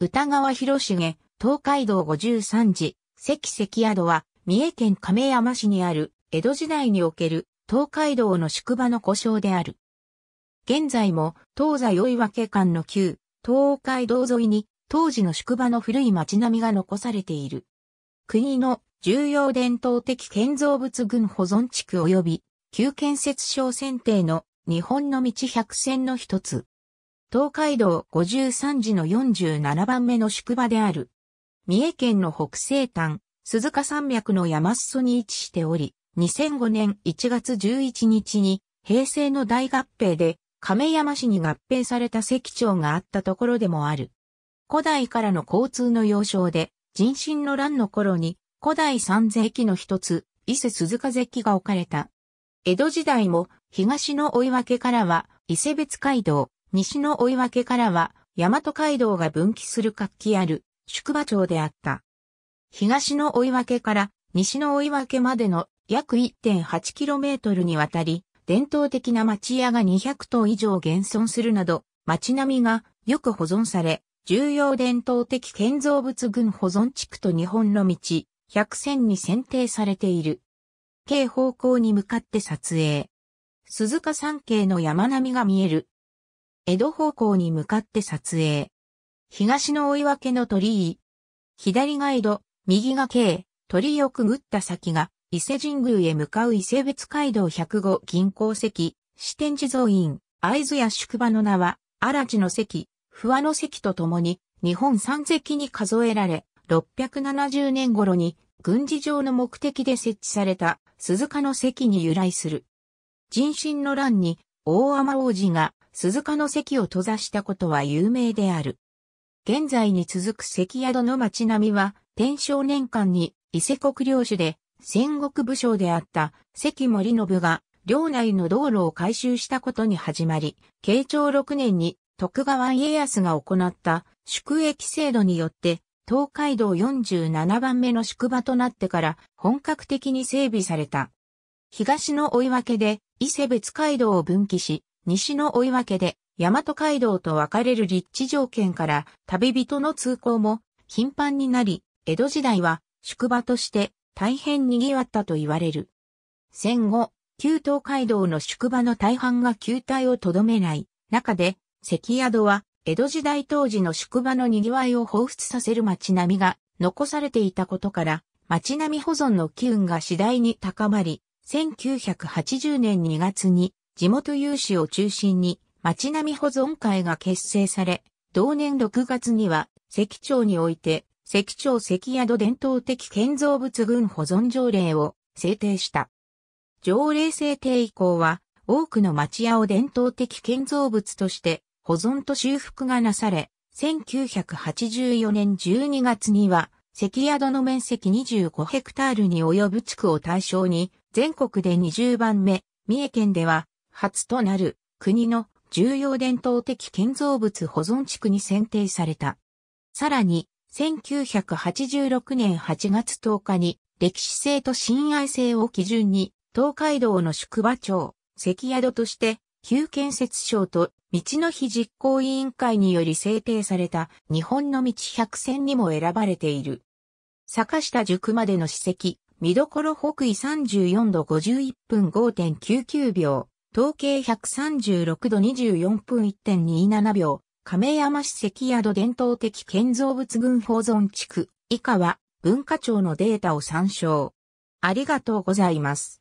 歌川広重、東海道五十三次、関関宿は、三重県亀山市にある、江戸時代における、東海道の宿場の故障である。現在も、東西追分間の旧、東海道沿いに、当時の宿場の古い町並みが残されている。国の重要伝統的建造物群保存地区及び、旧建設省選定の日本の道百選の一つ。東海道53時の47番目の宿場である。三重県の北西端、鈴鹿山脈の山裾に位置しており、2005年1月11日に平成の大合併で亀山市に合併された関町があったところでもある。古代からの交通の要衝で、人心の乱の頃に古代三世紀の一つ、伊勢鈴鹿関が置かれた。江戸時代も東の追い分けからは伊勢別街道、西の追分けからは、大和街道が分岐する活気ある宿場町であった。東の追分けから西の追分けまでの約 1.8km にわたり、伝統的な町屋が200頭以上現存するなど、町並みがよく保存され、重要伝統的建造物群保存地区と日本の道、100選に選定されている。軽方向に向かって撮影。鈴鹿山系の山並みが見える江戸方向に向かって撮影。東の追分の鳥居。左が江戸、右が京、鳥居をくぐった先が、伊勢神宮へ向かう伊勢別街道105銀行石、支店地蔵院、合図や宿場の名は、荒地の席。不和の席とともに、日本三関に数えられ、670年頃に、軍事上の目的で設置された、鈴鹿の席に由来する。人心の乱に、大天王子が鈴鹿の関を閉ざしたことは有名である。現在に続く関宿の町並みは、天正年間に伊勢国領主で戦国武将であった関森信が領内の道路を改修したことに始まり、慶長6年に徳川家康が行った宿役制度によって、東海道47番目の宿場となってから本格的に整備された。東の追分で伊勢別街道を分岐し、西の追分で大和街道と分かれる立地条件から旅人の通行も頻繁になり、江戸時代は宿場として大変賑わったと言われる。戦後、旧東海道の宿場の大半が旧体をとどめない。中で、関宿は、江戸時代当時の宿場の賑わいを彷彿させる街並みが残されていたことから、街並み保存の機運が次第に高まり、1980年2月に地元有志を中心に町並み保存会が結成され、同年6月には関町において関町関宿伝統的建造物群保存条例を制定した。条例制定以降は多くの町屋を伝統的建造物として保存と修復がなされ、1984年12月には、関宿の面積25ヘクタールに及ぶ地区を対象に、全国で20番目、三重県では、初となる国の重要伝統的建造物保存地区に選定された。さらに、1986年8月10日に、歴史性と親愛性を基準に、東海道の宿場町、関宿として、旧建設省と道の日実行委員会により制定された日本の道百選にも選ばれている。坂下塾までの史跡、見どころ北緯34度51分5.99秒、統計136度24分1.27秒、亀山市関宿伝統的建造物群保存地区、以下は文化庁のデータを参照。ありがとうございます。